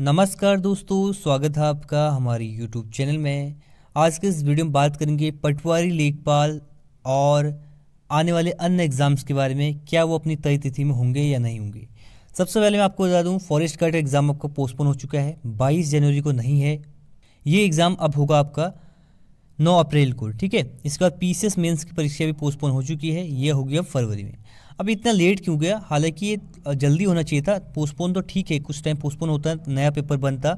नमस्कार दोस्तों स्वागत है आपका हमारे यूट्यूब चैनल में आज के इस वीडियो में बात करेंगे पटवारी लेखपाल और आने वाले अन्य एग्ज़ाम्स के बारे में क्या वो अपनी तय तिथि में होंगे या नहीं होंगे सबसे पहले मैं आपको बता दूं फॉरेस्ट गार्ड एग्ज़ाम आपका पोस्टपोन हो चुका है 22 जनवरी को नहीं है ये एग्ज़ाम अब होगा आपका 9 अप्रैल को ठीक है इसके बाद पी सी की परीक्षा भी पोस्टपोन हो चुकी है यह होगी अब फरवरी में अब इतना लेट क्यों गया हालांकि ये जल्दी होना चाहिए था पोस्टपोन तो ठीक है कुछ टाइम पोस्टपोन होता है नया पेपर बनता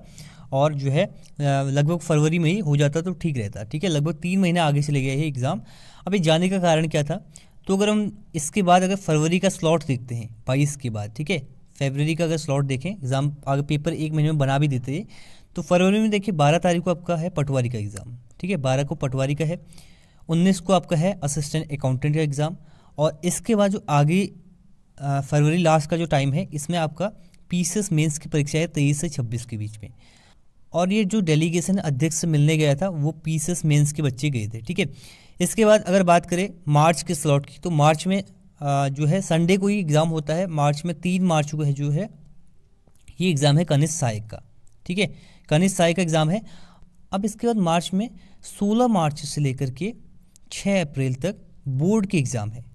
और जो है लगभग फरवरी में ही हो जाता तो ठीक रहता ठीक है लगभग तीन महीने आगे चले गए है एग्ज़ाम अब ये जाने का कारण क्या था तो अगर हम इसके बाद अगर फरवरी का स्लॉट देखते हैं बाईस के बाद ठीक है फरवरी का अगर स्लॉट देखें एग्ज़ाम अगर पेपर एक महीने में बना भी देते हैं तो फरवरी में देखिए बारह तारीख को आपका है पटवारी का एग्ज़ाम ठीक है बारह को पटवारी का है उन्नीस को आपका है असिस्टेंट अकाउंटेंट का एग्ज़ाम और इसके बाद जो आगे फरवरी लास्ट का जो टाइम है इसमें आपका पी सी एस मेन्स की परीक्षा है तेईस से छब्बीस के बीच में और ये जो डेलीगेशन अध्यक्ष से मिलने गया था वो पी सी एस मेन्स के बच्चे गए थे ठीक है इसके बाद अगर बात करें मार्च के स्लॉट की तो मार्च में आ, जो है संडे को ही एग्ज़ाम होता है मार्च में तीन मार्च को है जो है ये एग्ज़ाम है कनिष्ठ सहायक का ठीक है कनिष्ठ सहायक का एग्ज़ाम है अब इसके बाद मार्च में सोलह मार्च से लेकर के छः अप्रैल तक बोर्ड के एग्ज़ाम है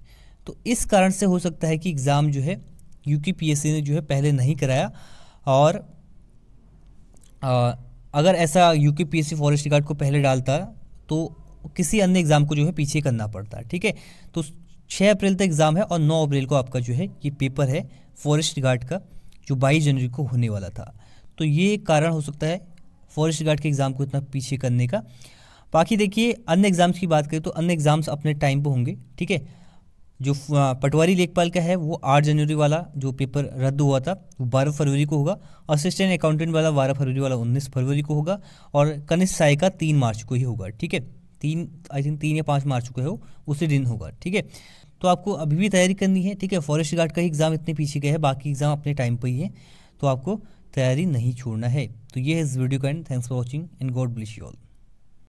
तो इस कारण से हो सकता है कि एग्ज़ाम जो है यू ने जो है पहले नहीं कराया और आ, अगर ऐसा यू के पी फॉरेस्ट गार्ड को पहले डालता तो किसी अन्य एग्ज़ाम को जो है पीछे करना पड़ता ठीक है तो छः अप्रैल तक एग्ज़ाम है और नौ अप्रैल को आपका जो है ये पेपर है फॉरेस्ट गार्ड का जो बाईस जनवरी को होने वाला था तो ये कारण हो सकता है फॉरेस्ट गार्ड के एग्ज़ाम को इतना पीछे करने का बाकी देखिए अन्य एग्ज़ाम्स की बात करें तो अन्य एग्ज़ाम्स अपने टाइम पर होंगे ठीक है जो पटवारी लेखपाल का है वो आठ जनवरी वाला जो पेपर रद्द हुआ था वो बारह फरवरी को होगा असिस्टेंट अकाउंटेंट वाला बारह फरवरी वाला उन्नीस फरवरी को होगा और कनिष्ठ साय का तीन मार्च को ही होगा ठीक है तीन आई थिंक तीन या पाँच मार्च को है वो उसी दिन होगा ठीक है तो आपको अभी भी तैयारी करनी है ठीक है फॉरेस्ट गार्ड का ही एग्ज़ाम इतने पीछे गए है बाकी एग्ज़ाम अपने टाइम पर ही है तो आपको तैयारी नहीं छोड़ना है तो ये है इस वीडियो का end thanks for watching and God bless you all